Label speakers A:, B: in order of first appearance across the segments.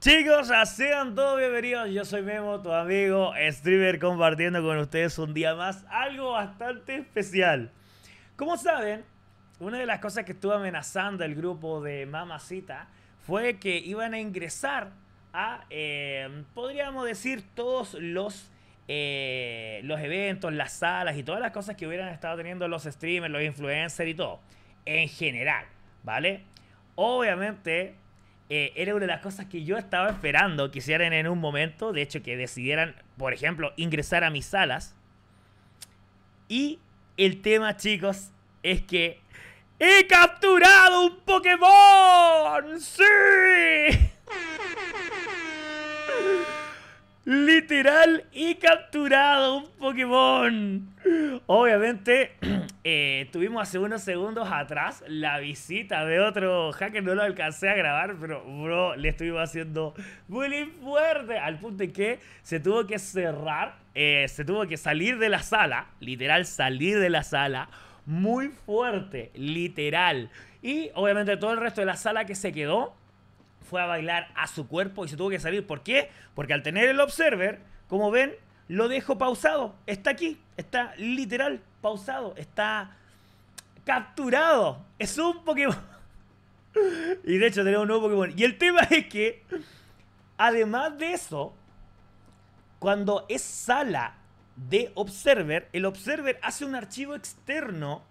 A: Chicos, sean todos bienvenidos. Yo soy Memo, tu amigo streamer, compartiendo con ustedes un día más algo bastante especial. Como saben, una de las cosas que estuvo amenazando el grupo de Mamacita fue que iban a ingresar a, em, podríamos decir, todos los, eh, los eventos, las salas y todas las cosas que hubieran estado teniendo los streamers, los influencers y todo, en general, ¿vale? Obviamente, eh, era una de las cosas que yo estaba esperando que hicieran en un momento, de hecho que decidieran, por ejemplo, ingresar a mis salas. Y el tema, chicos, es que he capturado un Pokémon. ¡Sí! Literal, he capturado un Pokémon. Obviamente, eh, tuvimos hace unos segundos atrás la visita de otro hacker, no lo alcancé a grabar, pero bro, le estuvimos haciendo Muy fuerte al punto de que se tuvo que cerrar, eh, se tuvo que salir de la sala, literal salir de la sala, muy fuerte, literal. Y obviamente todo el resto de la sala que se quedó fue a bailar a su cuerpo y se tuvo que salir. ¿Por qué? Porque al tener el observer, como ven, lo dejo pausado. Está aquí, está literal pausado, está capturado. Es un Pokémon. Y de hecho tenemos un nuevo Pokémon. Y el tema es que, además de eso, cuando es sala de Observer, el Observer hace un archivo externo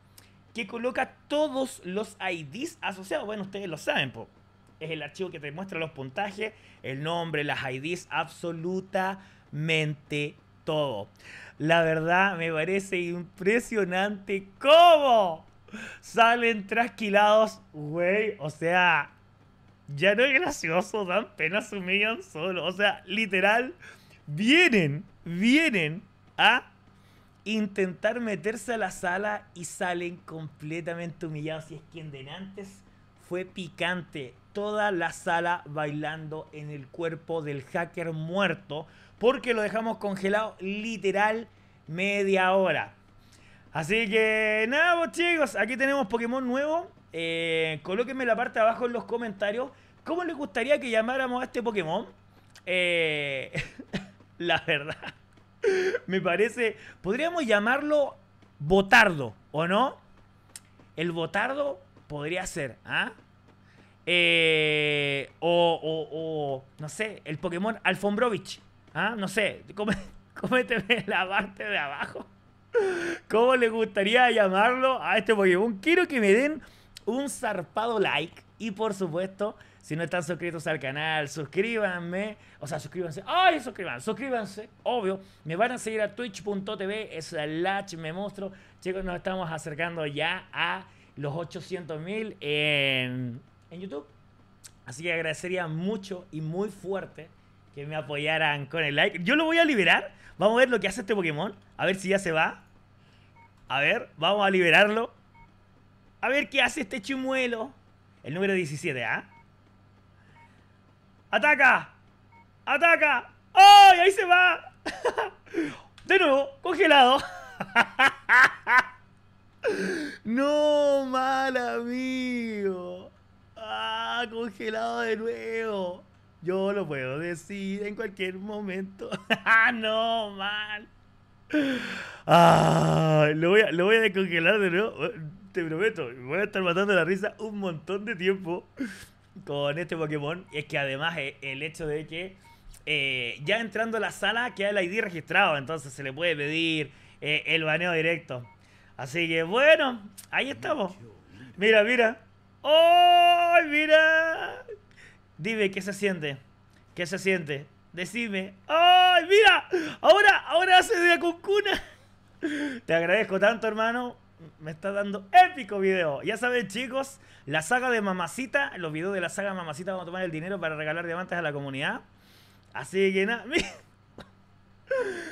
A: que coloca todos los IDs asociados. Bueno, ustedes lo saben, es el archivo que te muestra los puntajes, el nombre, las IDs, absolutamente todo. La verdad me parece impresionante cómo salen trasquilados, güey. O sea, ya no es gracioso, dan pena, se humillan solo. O sea, literal, vienen, vienen a intentar meterse a la sala y salen completamente humillados. Y es que en antes fue picante, toda la sala bailando en el cuerpo del hacker muerto, porque lo dejamos congelado literal media hora. Así que nada, chicos, aquí tenemos Pokémon nuevo. Eh, colóquenme la parte de abajo en los comentarios. ¿Cómo les gustaría que llamáramos a este Pokémon? Eh, la verdad, me parece. Podríamos llamarlo Botardo, ¿o no? El Botardo podría ser, ¿ah? Eh, o, o, no sé, el Pokémon Alfombrovich, ¿ah? No sé, cómeteme la parte de abajo. ¿Cómo le gustaría llamarlo a este Pokémon? Quiero que me den un zarpado like y por supuesto, si no están suscritos al canal, suscríbanme. O sea, suscríbanse. ¡Ay, suscríbanse! Suscríbanse, obvio. Me van a seguir a twitch.tv es el latch me mostro. Chicos, nos estamos acercando ya a los 800 mil en, YouTube. Así que agradecería mucho y muy fuerte que me apoyaran con el like. Yo lo voy a liberar. Vamos a ver lo que hace este Pokémon. A ver si ya se va. A ver, vamos a liberarlo. A ver qué hace este chimuelo. El número 17, ¿ah? ¡Ataca! ¡Ataca! ¡Ay, ahí se va! De nuevo, congelado. No, mal amigo. Ah, congelado de nuevo. Yo lo puedo decir en cualquier momento. ah, no, mal. lo voy, a, descongelar de nuevo. Te prometo, voy a estar matando la risa un montón de tiempo con este Pokémon. Y es que además eh, el hecho de que eh, ya entrando a la sala queda el ID registrado, entonces se le puede pedir eh, el baneo directo. Así que bueno, ahí estamos. Mira, mira. ay, mira! Dime, ¿qué se siente? ¿Qué se siente? Decime. ¡Ay, mira! Ahora, ahora hace de cuna! Te agradezco tanto, hermano. Me está dando épico video. Ya saben, chicos, la saga de Mamacita, los videos de la saga Mamacita, vamos a tomar el dinero para regalar diamantes a la comunidad. Así que nada.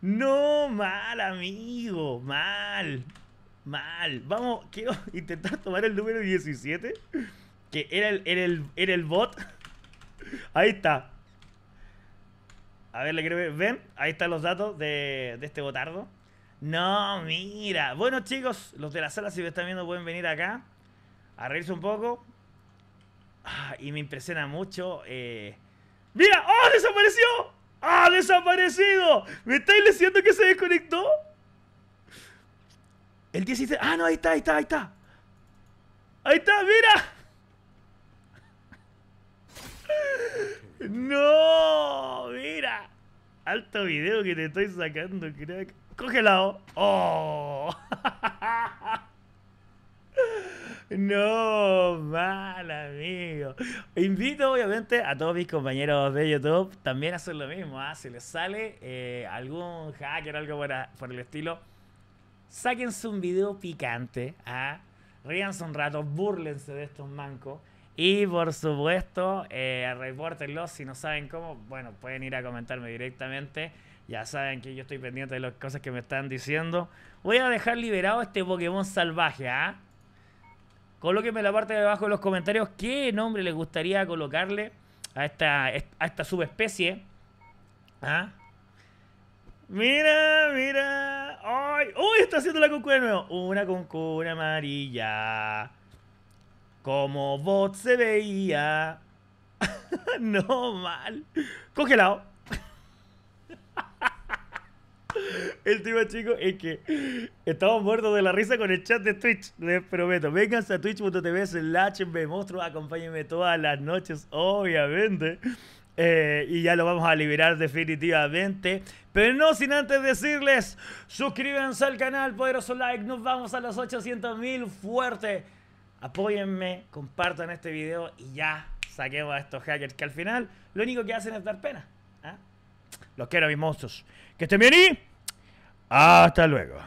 A: No, mal, amigo. Mal. Mal. Vamos, quiero intentar tomar el número 17. Que era el, el, bot. Ahí está. A ver, le quiero Ven, ahí están los datos de, este botardo. No, mira. Bueno, chicos, los de la sala, si me están viendo, pueden venir acá a reírse un poco. Ah, y me impresiona mucho. Eh, ¡Mira! ¡Oh, desapareció! ¡Ah, desaparecido! ¿Me estáis diciendo que se desconectó? El 16... ¡Ah, no! Ahí está, ahí está, ahí está. ¡Ahí está, mira! ¡No! ¡Mira! Alto video que te estoy sacando, crack. ¡Cógelado! ¡Oh! oh. No, mal amigo. Invito obviamente a todos mis compañeros de YouTube también a hacer lo mismo. ¿ah? Si les sale eh, algún hacker o algo por, el estilo, sáquense un video picante. ¿ah? Ríanse un rato, burlense de estos mancos. Y por supuesto, eh, repórtenlo. Si no saben cómo, bueno, pueden ir a comentarme directamente. Ya saben que yo estoy pendiente de las cosas que me están diciendo. Voy a dejar liberado este Pokémon salvaje, ¿ah? Colóquenme en la parte de abajo de los comentarios qué nombre les gustaría colocarle a esta, esta subespecie. ¿ah? Mira, mira. ¡Ay! ¡Uy! Está haciendo la concura de nuevo. Una concura amarilla. Como vos se veía. no mal. Congelado. El tema, chicos, es que estamos muertos de la risa con el chat de Twitch, les prometo. Vénganse a twitch.tv slash monstruo, acompáñenme todas las noches, obviamente. Eh, y ya lo vamos a liberar definitivamente. Pero no sin antes decirles, suscríbanse al canal, poderoso like, nos vamos a los 800 mil fuertes Apóyenme, compartan este video y ya saquemos a estos hackers que al final lo único que hacen es dar pena. ¿ah? Los quiero, mis monstruos. Que estén bien y... Hasta luego.